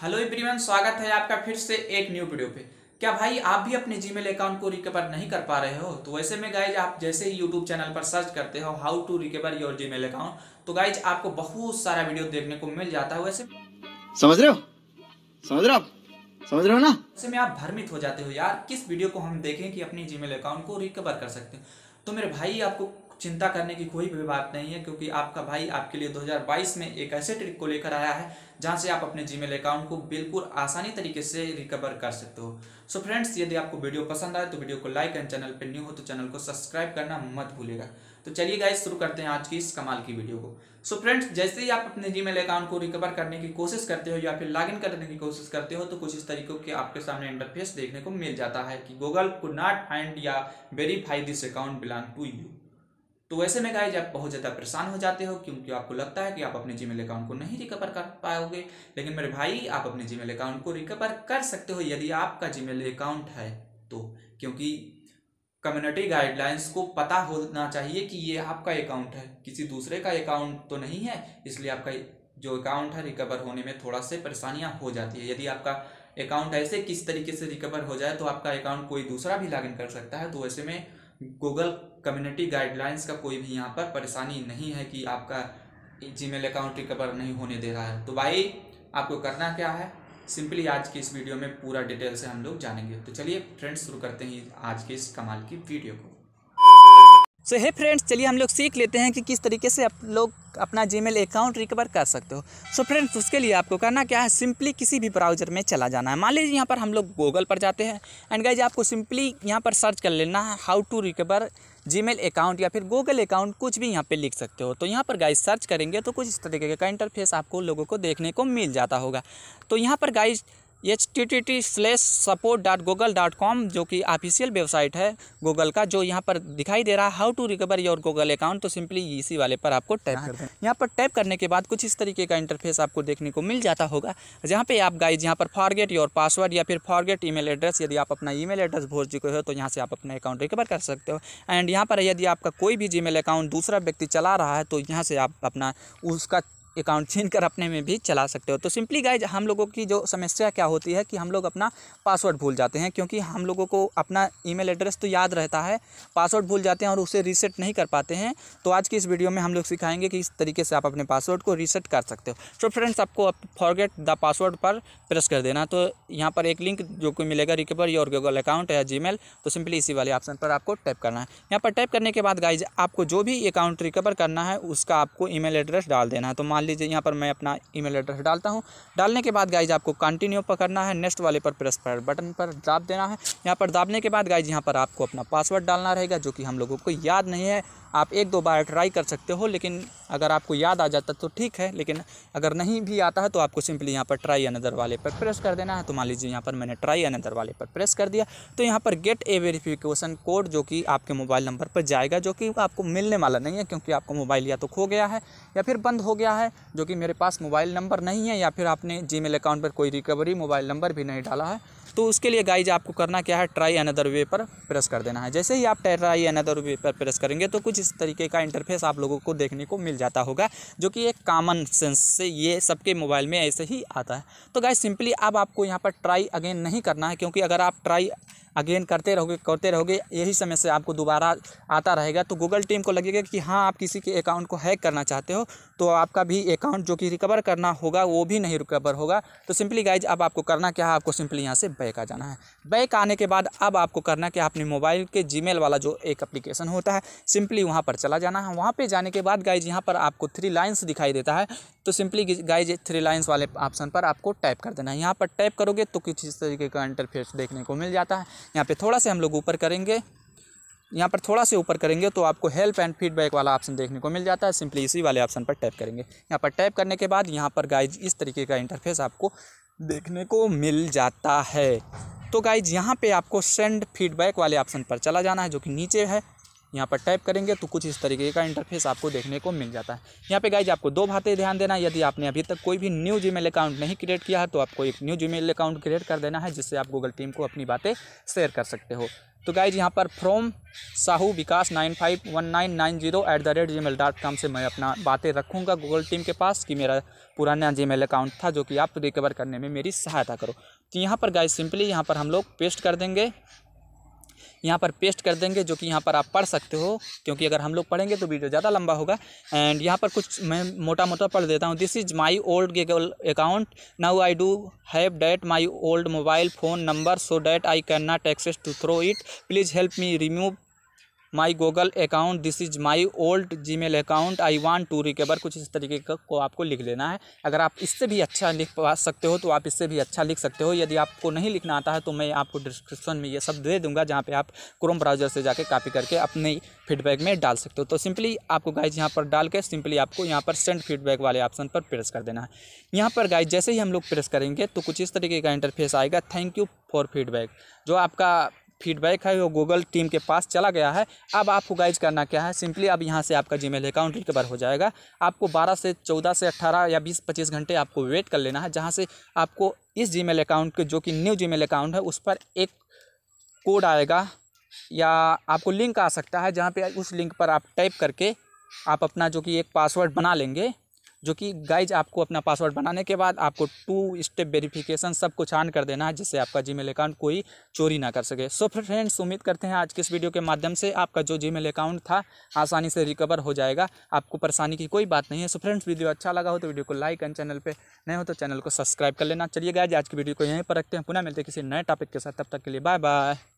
hello everyone स्वागत है आपका फिर से एक न्यू वीडियो पे क्या भाई आप भी अपने जीमेल अकाउंट को रिकवर नहीं कर पा रहे हो तो वैसे में गाइज आप जैसे ही यूट्यूब चैनल पर सर्च करते हो how to recover your Gmail account तो गाइज आपको बहुत सारा वीडियो देखने को मिल जाता है वैसे समझ रहे हो समझ रहे हो समझ रहे हो ना वैसे में आप भ्रमित हो जाते हो यार किस वीडियो को हम देखें कि अपने जीमेल अकाउंट को रिकवर कर सकते हैं तो मेरे भाई आपको चिंता करने की कोई भी बात नहीं है क्योंकि आपका भाई आपके लिए 2022 में एक ऐसे ट्रिक को लेकर आया है जहां से आप अपने जीमेल अकाउंट को बिल्कुल आसानी तरीके से रिकवर कर सकते हो सो फ्रेंड्स यदि आपको वीडियो पसंद आए तो वीडियो को लाइक एंड चैनल पर न्यू हो तो चैनल को सब्सक्राइब करना मत भूलेगा तो चलिए गाइज शुरू करते हैं आज की इस कमाल की वीडियो को सो so फ्रेंड्स जैसे ही आप अपने जीमेल अकाउंट को रिकवर करने की कोशिश करते हो या फिर लॉगिन करने की कोशिश करते हो तो कुछ इस तरीके के आपके सामने इंटरफेस देखने को मिल जाता है कि गूगल कुड नॉट फाइंड या verify this account belong to you तो वैसे में गाइज आप बहुत ज़्यादा परेशान हो जाते हो क्योंकि आपको लगता है कि आप अपने जीमेल अकाउंट को नहीं रिकवर कर पाओगे लेकिन मेरे भाई आप अपने जीमेल अकाउंट को रिकवर कर सकते हो यदि आपका जीमेल अकाउंट है तो क्योंकि कम्युनिटी गाइडलाइंस को पता होना चाहिए कि ये आपका अकाउंट है किसी दूसरे का अकाउंट तो नहीं है इसलिए आपका जो अकाउंट है रिकवर होने में थोड़ा से परेशानियाँ हो जाती है यदि आपका अकाउंट ऐसे किस तरीके से रिकवर हो जाए तो आपका अकाउंट कोई दूसरा भी लॉगिन कर सकता है तो ऐसे में गूगल कम्युनिटी गाइडलाइंस का कोई भी यहाँ पर परेशानी नहीं है कि आपका जीमेल अकाउंट रिकवर नहीं होने दे रहा है तो भाई आपको करना क्या है सिंपली आज की इस वीडियो में पूरा डिटेल से हम लोग जानेंगे तो चलिए फ्रेंड्स शुरू करते हैं आज के इस कमाल की वीडियो को सो हे फ्रेंड्स चलिए हम लोग सीख लेते हैं कि किस तरीके से आप लोग अपना जी अकाउंट रिकवर कर सकते हो सो so फ्रेंड्स उसके लिए आपको करना क्या है सिंपली किसी भी ब्राउज़र में चला जाना है मान लीजिए यहाँ पर हम लोग गूगल पर जाते हैं एंड गाइज आपको सिंपली यहाँ पर सर्च कर लेना है how to recover G account या फिर गूगल अकाउंट कुछ भी यहाँ पर लिख सकते हो तो यहाँ पर गाइज सर्च करेंगे तो कुछ इस तरीके का इंटरफेस आपको लोगों को देखने को मिल जाता होगा तो यहाँ पर guys H T T T slash support dot Google dot com जो कि ऑफिशियल वेबसाइट है गूगल का जो यहाँ पर दिखाई दे रहा है how to recover your Google account तो सिंपली इसी वाले पर आपको टैप कर दें यहाँ पर टैप करने के बाद कुछ इस तरीके का इंटरफेस आपको देखने को मिल जाता होगा जहाँ पे आप गाइज यहाँ पर फॉरगेट योर पासवर्ड या फिर फॉरगेट ई एड्रेस यदि आप अपना ई एड्रेस भोज चुके हो तो यहाँ से आप अपना अकाउंट रिकवर कर सकते हो एंड यहाँ पर यदि आपका कोई भी जी अकाउंट दूसरा व्यक्ति चला रहा है तो यहाँ से आप अपना उसका अकाउंट छीन कर अपने में भी चला सकते हो तो सिंपली गाइज हम लोगों की जो समस्या क्या होती है कि हम लोग अपना पासवर्ड भूल जाते हैं क्योंकि हम लोगों को अपना ईमेल एड्रेस तो याद रहता है पासवर्ड भूल जाते हैं और उसे रीसेट नहीं कर पाते हैं तो आज की इस वीडियो में हम लोग सिखाएंगे कि इस तरीके से आप अपने पासवर्ड को रीसेट कर सकते हो तो फ्रेंड्स आपको फॉरगेट द पासवर्ड पर प्रेस कर देना तो यहाँ पर एक लिंक जो कोई मिलेगा रिकवर योर गूगल अकाउंट या जी तो सिंपली इसी वाले ऑप्शन पर आपको टाइप करना है यहाँ पर टाइप करने के बाद गाइज आपको जो भी अकाउंट रिकवर करना है उसका आपको ई एड्रेस डाल देना है तो मान मान लीजिए यहाँ पर मैं अपना ईमेल एड्रेस डालता हूँ डालने के बाद गाइज आपको कंटिन्यू पकड़ना है नेक्स्ट वाले पर प्रेस पर बटन पर दाब देना है यहाँ पर दाबने के बाद गाइज यहाँ पर आपको अपना पासवर्ड डालना रहेगा जो कि हम लोगों को याद नहीं है आप एक दो बार ट्राई कर सकते हो लेकिन अगर आपको याद आ जाता तो ठीक है लेकिन अगर नहीं भी आता है तो आपको सिंपली यहाँ पर ट्राई अनदर वाले पर प्रेस कर देना है तो मान लीजिए यहाँ पर मैंने ट्राई अनदर वाले पर प्रेस कर दिया तो यहाँ पर गेट ए वेरीफिकेशन कोड जो कि आपके मोबाइल नंबर पर जाएगा जो कि आपको मिलने वाला नहीं है क्योंकि आपको मोबाइल या तो खो गया है या फिर बंद हो गया है जो कि मेरे पास मोबाइल नंबर नहीं है या फिर आपने जी अकाउंट पर कोई रिकवरी मोबाइल नंबर भी नहीं डाला है तो उसके लिए गाइज आपको करना क्या है ट्राई अनदर वे पर प्रेस कर देना है जैसे ही आप ट्राई अनदर वे पर प्रेस करेंगे तो कुछ इस तरीके का इंटरफेस आप लोगों को देखने को मिल जाता होगा जो कि एक कॉमन सेंस से ये सबके मोबाइल में ऐसे ही आता है तो गाय सिंपली अब आपको यहाँ पर ट्राई अगेन नहीं करना है क्योंकि अगर आप ट्राई अगेन करते रहोगे करते रहोगे यही समय से आपको दोबारा आता रहेगा तो गूगल टीम को लगेगा कि हाँ आप किसी के अकाउंट को हैक करना चाहते हो तो आपका भी अकाउंट जो कि रिकवर करना होगा वो भी नहीं रिकवर होगा तो सिंपली गाइज अब आपको करना क्या है आपको सिंपली यहाँ से बैक आ जाना है बैक आने के बाद अब आपको करना क्या अपने मोबाइल के जी वाला जो एक अप्लीकेशन होता है सिंपली वहाँ पर चला जाना है वहाँ पर जाने के बाद गाइज यहाँ पर आपको थ्री लाइन्स दिखाई देता है तो सिंपली गाइज थ्री लाइन्स वाले ऑप्शन पर आपको टाइप कर देना है यहाँ पर टाइप करोगे तो किसी तरीके का इंटरफेस देखने को मिल जाता है यहाँ पे थोड़ा से हम लोग ऊपर करेंगे यहाँ पर थोड़ा से ऊपर करेंगे तो आपको हेल्प एंड फीडबैक वाला ऑप्शन देखने को मिल जाता है सिंपली इसी वाले ऑप्शन पर टैप करेंगे यहाँ पर टैप करने के बाद यहाँ पर गाइज इस तरीके का इंटरफेस आपको देखने को मिल जाता है तो गाइज यहाँ पर आपको सेंड फीडबैक वाले ऑप्शन पर चला जाना है जो कि नीचे है यहाँ पर टाइप करेंगे तो कुछ इस तरीके का इंटरफेस आपको देखने को मिल जाता है यहाँ पे गाइज आपको दो बातें ध्यान देना यदि आपने अभी तक कोई भी न्यू जीमेल अकाउंट नहीं क्रिएट किया है तो आपको एक न्यू जीमेल अकाउंट क्रिएट कर देना है जिससे आप गूगल टीम को अपनी बातें शेयर कर सकते हो तो गाइज यहाँ पर from Sahu Vikas nine five one nine nine zero at the rate Gmail dot com से मैं अपना बातें रखूँगा गूगल टीम के पास कि मेरा पुराना जी मेल अकाउंट था जो कि आप रिकवर करने में मेरी सहायता करो तो यहाँ पर गाइज सिंपली यहाँ पर हम लोग पेस्ट कर देंगे यहाँ पर पेस्ट कर देंगे जो कि यहाँ पर आप पढ़ सकते हो क्योंकि अगर हम लोग पढ़ेंगे तो वीडियो ज़्यादा लंबा होगा एंड यहाँ पर कुछ मैं मोटा मोटा पढ़ देता हूँ this is my old Google account now I do have that my old mobile phone number so that I can not access to through it please help me remove my Google account this is my old Gmail account I want to recover कुछ इस तरीके का को आपको लिख लेना है अगर आप इससे भी अच्छा लिख पा सकते हो तो आप इससे भी अच्छा लिख सकते हो यदि आपको नहीं लिखना आता है तो मैं आपको डिस्क्रिप्शन में ये सब दे दूंगा जहाँ पे आप क्रोम ब्राउजर से जाके कापी करके अपने फीडबैक में डाल सकते हो तो सिंपली आपको गाइज यहाँ पर डाल के सिंपली आपको यहाँ पर सेंड फीडबैक वाले ऑप्शन पर प्रेस कर देना है यहाँ पर गाइज जैसे ही हम लोग प्रेस करेंगे तो कुछ इस तरीके का इंटरफेस आएगा थैंक यू फॉर फीडबैक जो आपका फीडबैक है वो गूगल टीम के पास चला गया है अब आपको गाइज करना क्या है सिंपली अब यहाँ से आपका मेल अकाउंट रिकवर हो जाएगा आपको 12 से 14 से 18 या 20-25 घंटे आपको वेट कर लेना है जहाँ से आपको इस जी अकाउंट के जो कि न्यू जी अकाउंट है उस पर एक कोड आएगा या आपको लिंक आ सकता है जहाँ पर उस लिंक पर आप टाइप करके आप अपना जो कि एक पासवर्ड बना लेंगे जो कि गाइज आपको अपना पासवर्ड बनाने के बाद आपको टू स्टेप वेरिफिकेशन सब कुछ ऑन कर देना है जिससे आपका जीमेल अकाउंट कोई चोरी ना कर सके सो फ्रेंड्स उम्मीद करते हैं आज के इस वीडियो के माध्यम से आपका जो जीमेल अकाउंट था आसानी से रिकवर हो जाएगा आपको परेशानी की कोई बात नहीं है सो फ्रेंड्स वीडियो अच्छा लगा हो तो वीडियो को लाइक एंड चैनल पर नहीं हो तो चैनल को सब्सक्राइब कर लेना चलिए गाइज आज की वीडियो को यहीं पर रखते हैं पुनः मिलते हैं किसी नए टॉपिक के साथ तब तक के लिए बाय बाय